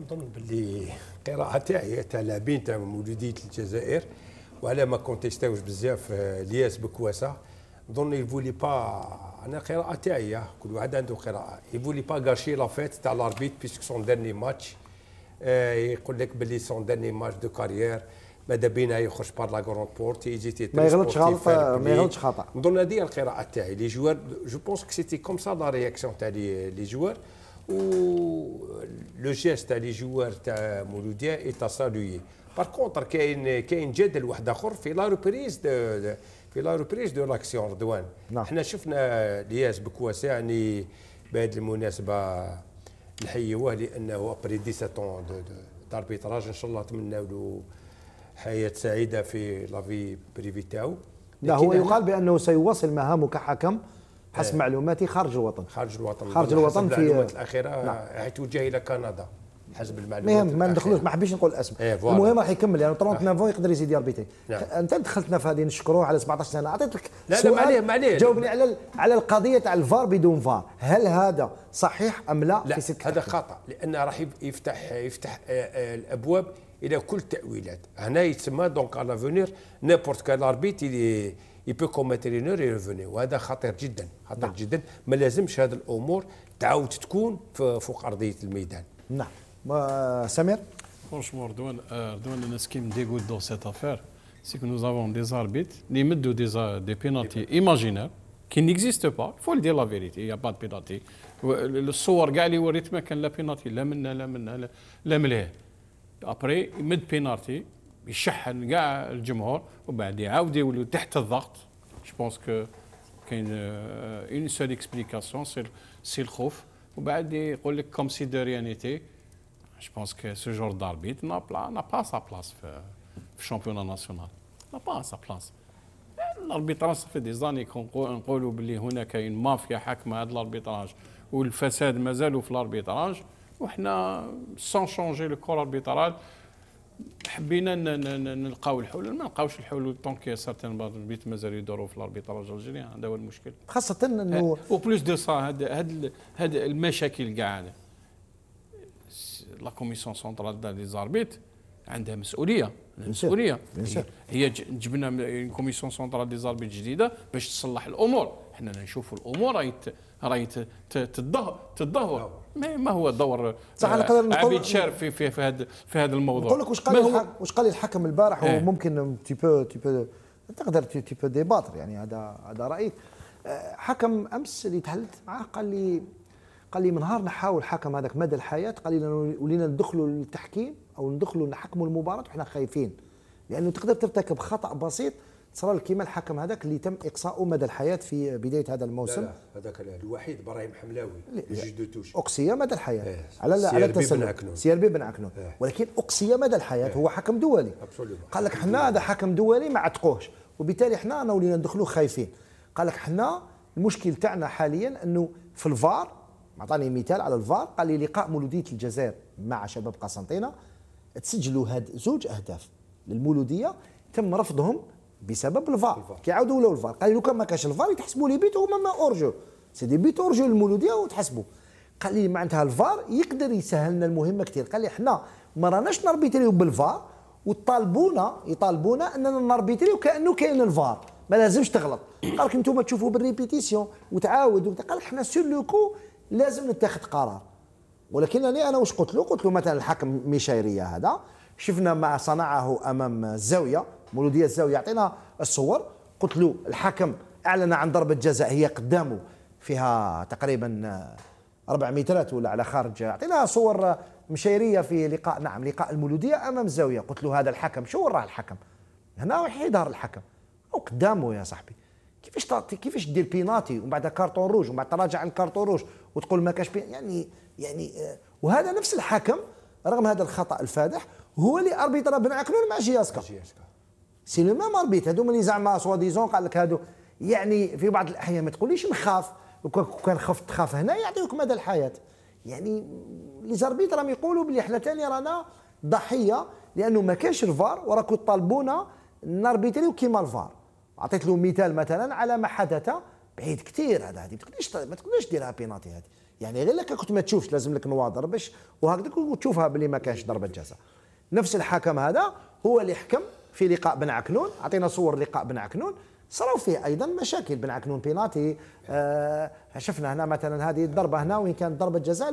نظن باللي القراءة تاعي تاع لاعبين تاع مولودية الجزائر وعلى ما كونتيستاوش بزاف آه، الياس بكواسة نظن يفولي با انا قراءة تاعي كل واحد عنده قراءة يفولي با غاشي لافيت تاع لاربيت بيسك سون ديرني ماتش يقول لك باللي سون ديرني ماتش دو كارير ماذا بينا يخرج بار لا غرون بورت يجي تي ما يغلطش غلط ما يغلطش خطا نظن هذه القراءة تاعي لي جوار جو بونس كو سيتي كوم سا لا رياكسيون تاع لي جوار و لو جيست تاع لي جوار تاع مولوديا اي تاسالوي باغ كونتر كاين كاين جدل واحد اخر في لا ريبريز في لا ريبريز دو لاكسيون رضوان حنا شفنا الياس بكواس يعني بهذه المناسبه نحيوه لانه ابري 17 دو داربيتراج ان شاء الله نتمناو له حياه سعيده في لافي بريفي تاعو لا هو يقال بانه سيواصل مهامه كحكم حسب إيه. معلوماتي خارج الوطن خارج الوطن خارج الوطن في المعلومات الاخيره راح نعم. توجه الى كندا حسب المعلومات المهم ما ندخلوش ما حبيتش نقول الاسم إيه المهم راح يكمل لانه يعني 39 نعم. فون يقدر يزيد يربيتي نعم. انت دخلتنا في هذه نشكروه على 17 سنه لك لا لا معليه معليه جاوبني على على القضيه تاع الفار بدون فار هل هذا صحيح ام لا, لا في لا هذا خطا لان راح يفتح يفتح آه، آه، الابواب الى كل التاويلات هنا يتسمى دونك على فونير نيبورت كال اربيت يبي كوميتر اون ريفوني وهذا خطير جدا خطير نعم. جدا ما لازمش هذه الامور تعاود تكون فوق ارضيه الميدان نعم سمير فرانشمون رضوان رضوان انا سكي ديغو دو سيت افير سي كو نوز افون دي زاربيت اللي يمدوا دي دي بينالتي ايماجينير كي نيكزيست با فول دي لا فيريتي يا با دي بينالتي الصور كاع اللي وريت ما كان لا بينالتي لا منا لا منا لا مليه ابري يمد بينالتي يشحن كاع الجمهور وبعد يعاود يوليو تحت الضغط جو بونس كو كاين اون سول اكسبليكاسيون سي سي الخوف وبعد يقول لك كوم سي دو ريانيتي جو بونس كو سو جور داربيت نا بلا نا با سا بلاص في الشامبيون ناسيونال نا با سا بلاص الاربيتراج في دي زاني نقولوا بلي هناك اون مافيا حاكمه هذا الاربيتراج والفساد مازالوا في الاربيتراج وحنا سان شونجي لو كور اربيترال حبينا نلقاو الحلول ما لقاوش الحلول طونك سارتين بعض البيت مازال يدوروا في الاربيتراج الجزائري هذا هو المشكل خاصه انه وبلوس دو سا هاد هاد هاد المشاكل كاع لا كوميسيون سونترال دار لي زاربيت عندها مسؤوليه مسؤوليه هي جبنا كوميسيون سونترال دي زاربيت جديده باش تصلح الامور اننا نشوف الامور رايت رايت تدهور نعم. ما هو دور صح على آه، قدر عبيد شارف في في في هذا في هذا الموضوع نقول لك واش قال واش قال الحكم البارح اه وممكن تي بو تي بو تقدر تي بو ديباتر يعني هذا هذا رايي آه، حكم امس اللي تحلت معاه قال لي قال لي من نهار نحاول حكم هذاك مدى الحياه قال لي ولينا ندخلوا للتحكيم او ندخلوا نحكموا المباراه وحنا خايفين لانه تقدر ترتكب خطا بسيط صرا كيما الحكم هذاك اللي تم اقصاؤه مدى الحياه في بدايه هذا الموسم هذاك الوحيد ابراهيم حملاوي جدو توش اقصي مدى الحياه إيه. على على التسلل سي بي بن عكنون إيه. ولكن اقصي مدى الحياه إيه. هو حكم دولي قال لك حنا هذا حكم دولي ما عتقوهش وبالتالي حنا انا ولينا ندخلوا خايفين قال لك حنا المشكل تاعنا حاليا انه في الفار عطاني مثال على الفار قال لي لقاء مولوديه الجزائر مع شباب قسنطينه تسجلوا هاد زوج اهداف للمولوديه تم رفضهم بسبب الفار كيعاودوا ولاو الفار قال لي لو كان ما كانش الفار يتحسبوا لي بيت هما ما اورجو سي دي بيت اورجو المولوديه وتحسبوا قال لي معناتها الفار يقدر يسهل لنا المهمه كثير قال لي حنا ما راناش نربيتريو بالفار وطالبونا يطالبونا اننا نربيتريو كانه كاين الفار ما لازمش تغلط قال لك انتم تشوفوا بالريبيتيسيون وتعاود قال حنا سور لو كو لازم نتخذ قرار ولكن انا واش قلت له قلت له مثلا الحكم ميشايريه هذا شفنا ما صنعه امام الزاويه مولوديه الزاويه يعطينا الصور قلت له الحكم اعلن عن ضربه جزاء هي قدامه فيها تقريبا اربع مترات ولا على خارج اعطينا صور مشيريه في لقاء نعم لقاء المولوديه امام الزاويه قلت له هذا الحكم شو وراه الحكم هنا وحي دار الحكم او قدامه يا صاحبي كيفاش تعطي كيفاش دير بيناتي ومن بعد كارتون روج ومن بعد تراجع عن كارتون روج وتقول ما كاش يعني يعني آه، وهذا نفس الحكم رغم هذا الخطا الفادح هو اللي اربيتر بن عقلون مع جياسكا سي لو ميم اربيت هذوما اللي زعما سوا ديزون قال لك هادو يعني في بعض الاحيان ما تقوليش نخاف كان خفت تخاف هنا يعطيوك مدى الحياه يعني لي زاربيت راهم يقولوا بلي حنا ثاني رانا ضحيه لانه ما كانش الفار وراكم طالبونا نربيتريو كيما الفار عطيت له مثال مثلا على ما حدث بعيد كثير هذا هذه ما تقدرش ما تقدرش ديرها بيناتي هذه يعني غير لك كنت ما تشوفش لازم لك نواظر باش وهكذا وتشوفها بلي ما كانش ضربه جزاء نفس الحكم هذا هو اللي حكم في لقاء بن عكنون اعطينا صور لقاء بن عكنون صاروا فيه ايضا مشاكل بن عكنون بيناتي آه شفنا هنا مثلا هذه الضربه هنا وين كانت ضربه جزاء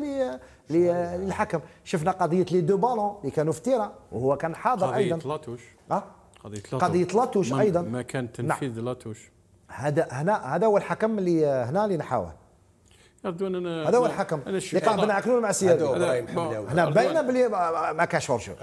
للحكم شفنا قضيه لي دو بالون اللي كانوا في تيرا وهو كان حاضر قضية ايضا قضيه لاتوش أه؟ قضيه لاتوش قضيه لاتوش ايضا ما كان نعم. تنفيذ نعم. لاتوش هذا هنا هذا هو الحكم اللي هنا اللي نحاوه انا هذا هو الحكم لقاء بن عكنون مع سيادو هنا باينه بلي ما كانش فرجو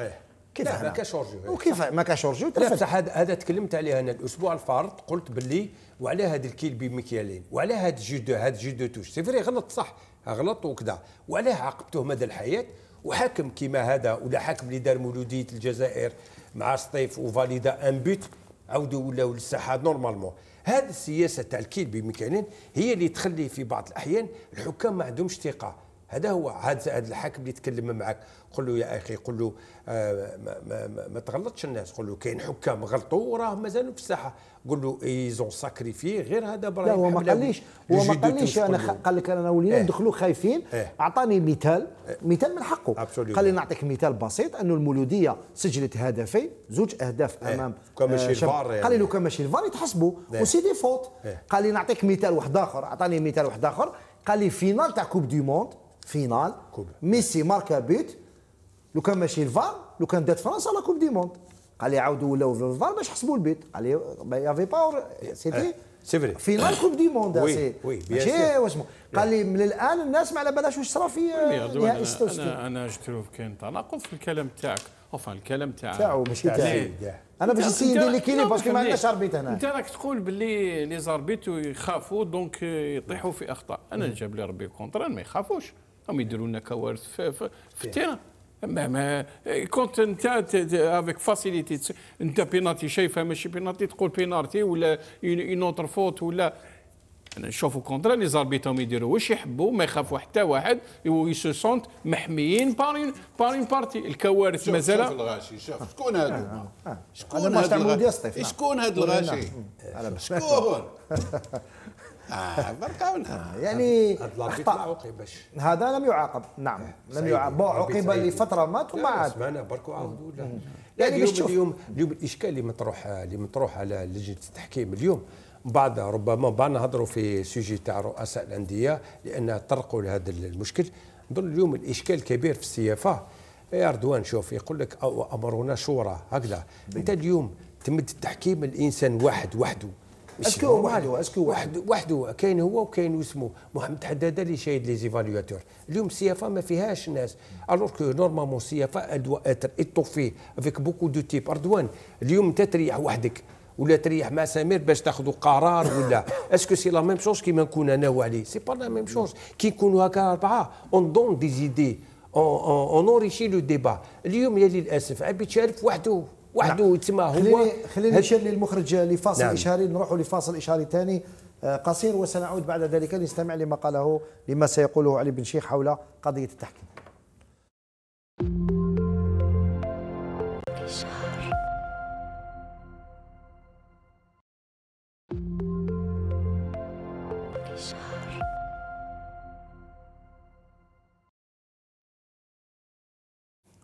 كيف ما كاش اورجيو وكيف ما كاش اورجيو لا هذا تكلمت عليه انا الاسبوع الفارط قلت باللي وعلى هذا الكيل بمكيالين وعلى هذا جو دو هذا جو دو توش سي فري غلط صح غلط وكذا وعلاه عاقبته مدى الحياه وحاكم كيما هذا ولا حاكم اللي دار مولوديه الجزائر مع سطيف وفاليدا ان بوت عاودوا ولاو للساحه نورمالمون هذه السياسه تاع الكيل بمكانين هي اللي تخلي في بعض الاحيان الحكام ما عندهمش ثقه هذا هو هذا هذا الحاكم اللي يتكلم معك قل له يا اخي قل له آه ما, ما, ما, ما تغلطش الناس قل له كاين حكام غلطوا وراه مازالوا في الساحه قل له ايزون ساكريفي غير هذا ابراهيم لا هو ما قاليش هو ما قاليش انا قال لك انا ولينا إيه. ندخلوا خايفين إيه. اعطاني مثال إيه. مثال من حقه قال لي نعطيك مثال بسيط انه المولوديه سجلت هدفين زوج اهداف إيه. امام اه ماشي الفار يعني. قال لي لو كان ماشي الفار يتحسبوا إيه. وسي دي فوت قال لي نعطيك مثال واحد اخر اعطاني مثال واحد اخر قال لي فينال تاع كوب دي موند فينال كوب ميسي ماركا بيت لو كان ماشي الفار لو كان دات فرنسا لا كوب دي موند قال لي عاودوا ولاو في الفار باش حسبوا البيت قال لي يافي با سيتي سي فري فينال كوب دي موند وي وي ماشي واش قال لي من الان الناس ما على بالهاش واش صرا في نهائي 66 انا انا جبت كاين تناقض في الكلام تاعك اوفا الكلام تاع تاعو ماشي تاعي انا باش نسيد لي كيلي باسكو ما عندناش اربيت هنا انت راك تقول باللي لي زاربيت يخافوا دونك يطيحوا في اخطاء انا جاب لي ربي كونتران ما يخافوش هم يديروا لنا كوارث في, في, في التيران ما ما كنت انت افيك فاسيليتي انت بيناتي شايفها ماشي بيناتي تقول بينالتي ولا اون اوتر فوت ولا انا نشوفوا كونترا لي زاربيتهم يديروا واش يحبوا ما يخافوا حتى واحد ويسو سونت محميين بارين بارين بارتي الكوارث مازال شوف الغاشي شوف شكون هادو شكون هاد الغاشي شكون هاد الغاشي شكون آه،, اه يعني اخطا هذا لم يعاقب نعم إيه، لم يعاقب عوقب لفتره ما ثم عاد سمعنا بركو عاودوا يعني, يعني اليوم اليوم اليوم الاشكال اللي مطروح اللي مطروح على لجنه التحكيم اليوم بعد ربما بعد نهضروا في سوجي تاع رؤساء الانديه لان طرقوا لهذا المشكل نظن اليوم الاشكال الكبير في السيافه يا إيه، رضوان شوف يقول لك امرنا شورى هكذا انت اليوم تمد التحكيم الانسان واحد وحده اسكو وحده اسكو وحده وحده كاين هو وكاين وسمو محمد حداده اللي شايد لي زيفالياتور اليوم السيافه ما فيهاش ناس الوغ كو نورمالمون السيافه ادوا اتر ايطوفي افيك بوكو دو تيب اردوان اليوم انت تريح وحدك ولا تريح مع سمير باش تاخذوا قرار ولا اسكو سي لا ميم شوز كيما نكون انا وعلي سي با لا ميم شوز كي نكونوا هكا اربعه اون دون دي زيدي اون اوريشي لو ديبا اليوم يا للاسف عبي تشارف وحده وحده نعم. هو خليني خليني نشير للمخرج لفاصل نعم. اشهاري نروحوا لفاصل اشهاري ثاني آه، قصير وسنعود بعد ذلك لنستمع لما قاله لما سيقوله علي بن شيخ حول قضيه التحكيم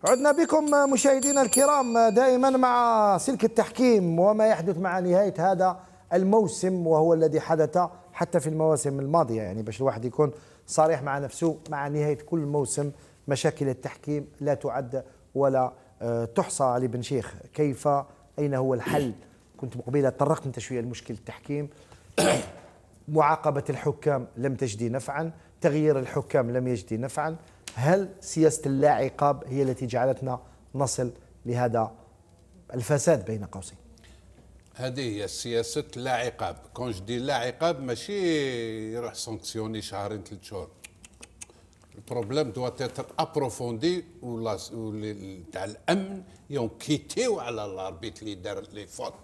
عدنا بكم مشاهدينا الكرام دائما مع سلك التحكيم وما يحدث مع نهاية هذا الموسم وهو الذي حدث حتى في المواسم الماضية يعني باش الواحد يكون صريح مع نفسه مع نهاية كل موسم مشاكل التحكيم لا تعد ولا آه، تحصى علي بن شيخ كيف أين هو الحل كنت قبيله تطرقت انت شويه لمشكل التحكيم معاقبه الحكام لم تجدي نفعا تغيير الحكام لم يجدي نفعا هل سياسة اللا عقاب هي التي جعلتنا نصل لهذا الفساد بين قوسين هذه هي سياسة لا عقاب كون جدي لا عقاب ماشي يروح سانكسيوني شهرين ثلاث شهور البروبليم دو تيتر ابروفوندي ولا تاع الامن يون كيتيو على الاربيت اللي دار لي فوت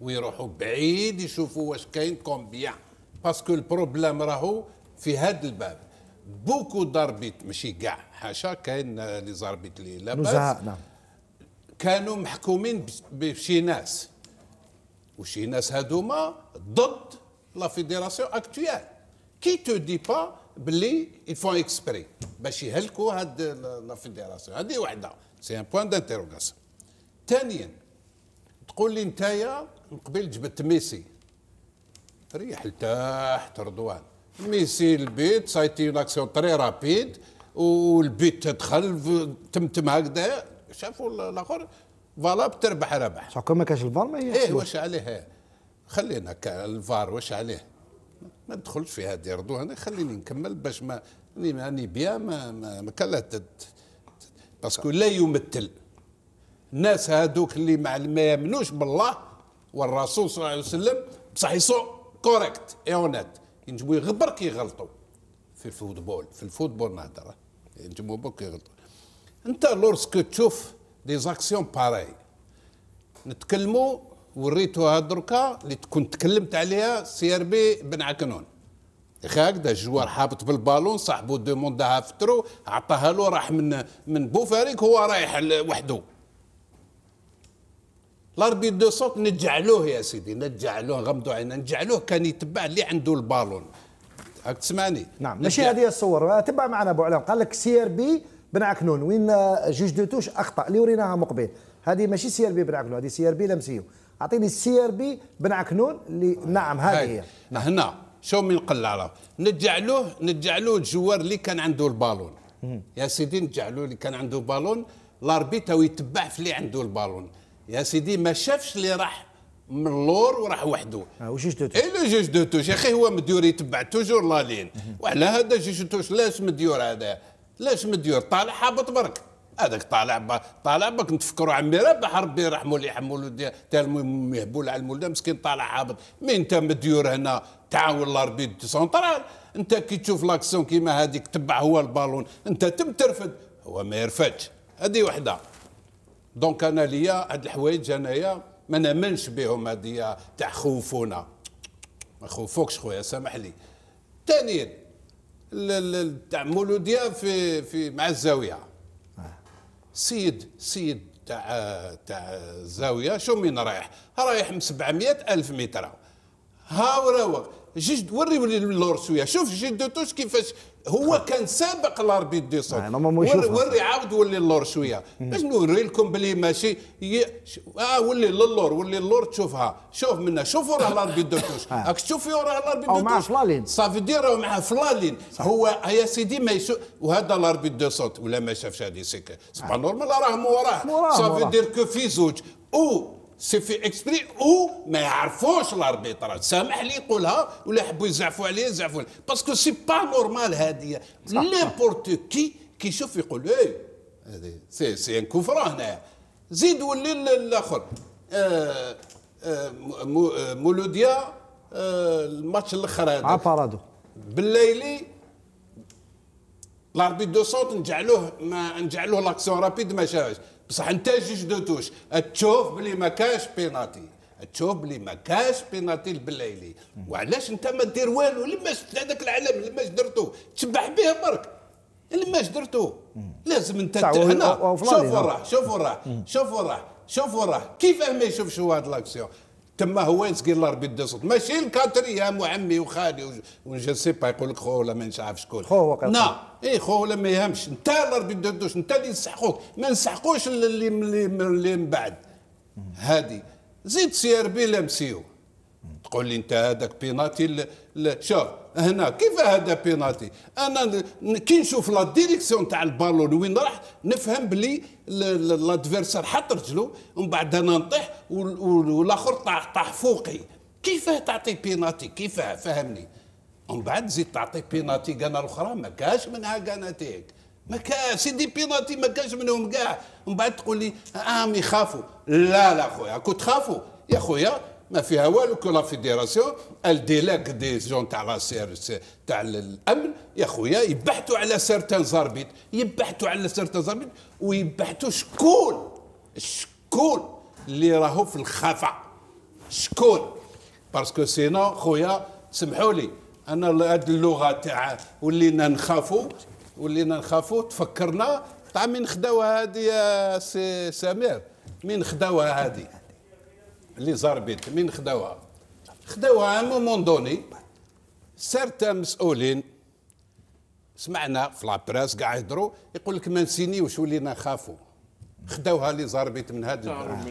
ويروحوا بعيد يشوفوا واش كاين كومبيان باسكو البروبليم راهو في هذا الباب بوكو ضربت ماشي كاع حاشا كاين لي ضربت لي لا باس نعم كانوا محكومين بشي ناس وشي ناس هذوما ضد لا فيديراسيون اكتويال كي تو دي با بلي يفون اكسبري باش يهلكوا هاد لا فيديراسيون هذه وحده سي ان بوان دانتيروغاسيون ثانيا تقول لي نتايا من قبل جبت ميسي ريح لتحت رضوان ميسي البيت سايتي اون اكسيون تري رابيد والبيت تدخل تمتم هكذا شافوا الاخر فالا بتربح ربح شكون ما كانش الفار ما ايه واش عليه خلينا الفار واش عليه ما ندخلش في هذه دو انا خليني نكمل باش ما راني بيا ما ما, ما باسكو لا يمثل الناس هذوك اللي ما يامنوش بالله والرسول صلى الله عليه وسلم بصح يسو كوريكت اي اونيت ينجموا يغبر كي يغلطوا في الفوتبول في الفوتبول نهضر ينجموا برك يغلطوا انت لورسكو تشوف دي زاكسيون باراي نتكلموا وريتوها دركا اللي تكون تكلمت عليها سي ار بي بن عكنون اخي هكذا الجوار حابط بالبالون صاحبو دوموندها فترو عطاها له راح من من بوفاريك هو رايح وحده لاربي دو سونت نجعلوه يا سيدي نجعلوه غمضوا عينا نجعلوه كان يتبع اللي عنده البالون هاك تسمعني نعم ماشي هذه الصور تبع معنا ابو علام قال لك سي ار بي بن عكنون وين جوج دو توش اخطا اللي وريناها مقبل هذه ماشي سي ار بي بن عكنون هذه سي ار بي لمسيو اعطيني السي ار بي بن عكنون اللي نعم هذه هي هنا شو من قلالة نجعلوه نجعلوه الجوار اللي كان عنده البالون يا سيدي نجعلوه اللي كان عنده بالون لاربي تو يتبع في اللي عنده البالون يا سيدي ما شافش اللي راح من اللور وراح وحده وجوج آه، دو توش لو جوج دو توش يا اخي هو مديور يتبع توجور لا لين وعلى هذا جوج دو توش لاش مديور هذا لاش مديور طالع حابط برك هذاك طالع با طالع باك نتفكروا عمي ربح ربي يرحمه اللي يحمل تاع مهبول على المولده مسكين طالع حابط مي انت مديور هنا تعاون لاربي سونترال انت كي تشوف لاكسيون كيما هذيك تبع هو البالون انت تم ترفد هو ما يرفدش هذه وحده دونك انا ليا هاد الحوايج انايا ما نامنش بهم هادي تاع خوفونا ما خوفوكش خويا سامح لي ثانيا تاع مولوديا في في مع الزاويه سيد سيد تاع تاع الزاويه شو مين رايح رايح من 700 الف متر ها وراوغ جيج وري اللور شويه شوف جيج دو توش كيفاش هو كان سابق لاربي دي صوت آه، وري عاود ولي اللور شويه باش نوري لكم بلي ماشي اه ولي للور ولي اللور تشوفها شوف منا شوفوا راه لاربي دو توش آه. راك تشوف راه لاربي دو توش فلالين صافي دير معاه فلالين هو يا سيدي ما يشوف وهذا لاربي دو صوت ولا ما شافش هذه سكه آه. سبحان نورمال راه موراه صافي دير كو في زوج او سي في اكسبري او ما يعرفوش الاربيتراج سامح لي يقولها ولا حبوا يزعفوا عليه يزعفوا عليه باسكو سي با نورمال هادي نيمبورت كي كيشوف يقول اي سي سي ان كفر هنا زيد ولي الاخر مولوديا الماتش الاخر هذا مع بارادو بالليلي لاربيت دو سونت نجعلوه ما نجعلوه لاكسيون رابيد ما شافش بصح انت جوج دو توش تشوف بلي ما كاش بيناتي تشوف بلي ما كاش بيناتي البلايلي وعلاش انت ما دير والو لما شفت هذاك العالم لما درتو تشبح به برك لما درتو لازم انت هنا شوف وراه شوف وراه شوف وراه شوف وراه كيفاه ما يشوفش هو هاد لاكسيون تما هو يسقي الله ربي الدسط ماشي الكاتري يا وعمي وخالي وجا سيبا يقول لك خوه ولا ما عارف شكون خوه وقال نا اي خوه ولا ما يهمش انت الله ربي دوش انت اللي نسحقوك ما نسحقوش اللي اللي من بعد هادي زيد سي ار بي لمسيو تقول لي انت هذاك بيناتي شوف هنا كيف هذا بيناتي انا كي نشوف لا ديريكسيون تاع البالون وين راح نفهم بلي لادفيرسار حط رجلو ومن بعد انا نطيح والاخر طاح طاح فوقي كيفاه تعطي بيناتي كيفاه فهمني ومن بعد زيد تعطي بيناتي كان الاخرى ما كاش منها كانتيك ما كاش سيدي بيناتي ما كاش منهم كاع ومن بعد تقول لي اه يخافوا لا لا خويا كنت تخافوا يا خويا ما فيها والو كو لا فيديراسيون الديلاك دي جون تاع لا سير تاع الامن يا خويا يبحثوا على سيرتان زاربيت يبحثوا على سيرتان زاربيت ويبحثوا شكون شكون اللي راهو في الخفا شكون باسكو سينو خويا سمحوا لي انا هذه اللغه تاع ولينا نخافوا ولينا نخافوا تفكرنا تاع من خداوها هذه يا سي سمير من خداوها هذه اللي زاربيت من خداوها خداوها مومون دوني سارتا مسؤولين سمعنا في لابريس كاع يهضروا يقول لك ما نسينيوش ولينا نخافوا خداوها لي زاربيت من هاد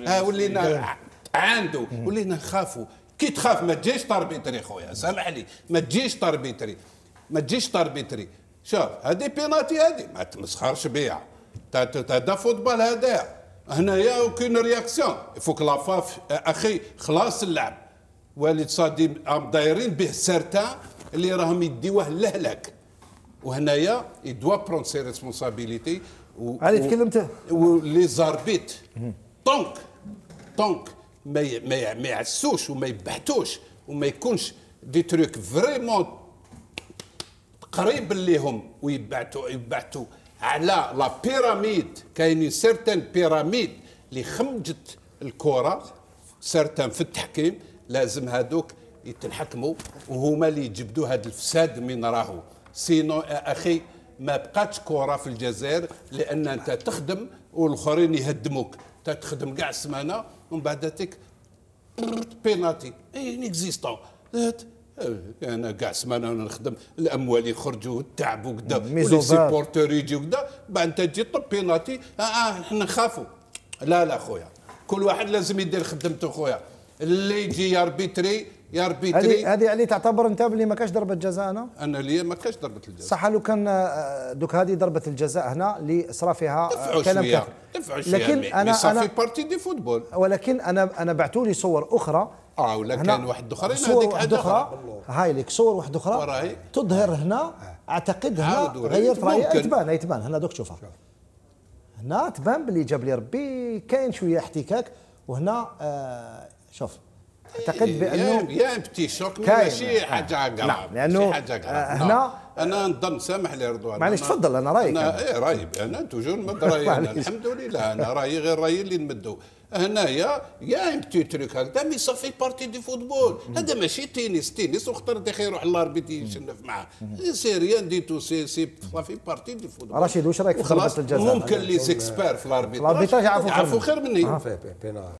ها ولينا عنده ولينا نخافوا كي تخاف ما تجيش تربيتري خويا سامح لي ما تجيش تربيتري ما تجيش تربيتري شوف هذه بيناتي هذه ما تمسخرش بها هذا فوتبال هذا هنايا اوكين رياكسيون فوك لافاف اخي خلاص اللعب والد صادي دايرين به سارتان اللي راهم يديوه لهلك وهنايا يدوا برون سي ريسبونسابيليتي علي تكلمت ولي زاربيت طونك طونك ما ما يعسوش وما يبحتوش وما يكونش دي تروك فريمون قريب ليهم ويبعتوا يبعتوا على لا بيراميد كاين سيرتان بيراميد اللي خمجت الكره سيرتان في التحكيم لازم هذوك يتحكموا وهما اللي يجبدوا هذا الفساد من راهو سينو اخي ما بقاتش كره في الجزائر لان انت تخدم والاخرين يهدموك انت تخدم كاع السمانه ومن بعد تك بيناتي اي نيكزيستون انا كاع سمانه انا نخدم الاموال يخرجوا والتعب وكذا ولي يجي وكذا بعد تجي طب بيناتي اه, آه احنا نخافوا لا لا خويا كل واحد لازم يدير خدمته خويا اللي يجي ياربيتري يا ربي هذه هذه يعني تعتبر انت اللي ما كاش ضربه جزاء انا انا اللي ما كاش ضربه الجزاء صح لو كان آه، دوك هذه ضربه الجزاء هنا اللي فيها كلام كثير لكن مي. انا مي انا بارتي دي فوتبول ولكن انا انا بعثوا لي صور اخرى اه ولا كان واحد اخرى صور واحد اخرى هاي لك صور واحد اخرى تظهر هنا اعتقد هنا غيرت رايي تبان تبان هنا دوك تشوفها هنا تبان باللي جاب لي ربي كاين شويه احتكاك وهنا آه شوف اعتقد بانه يا بتي شوك ماشي شي حاجه آه. قراب نعم لانه حاجه آه، نعم. هنا انا نظن سامح لي رضوان معليش تفضل انا رايك انا ايه رايي انا توجور نمد رايي الحمد لله انا رايي غير رايي اللي نمدو هنايا يا ان بتي تريك هكذا مي صافي بارتي دي فوتبول هذا ماشي تينيس تينيس وخطر خير يروح للاربيت يشنف معاه سي ريان دي تو سي سي صافي بارتي دي فوتبول رشيد واش رايك في خلاص الجزاء ممكن لي زيكسبير في الاربيتاج يعرفوا خير مني آه،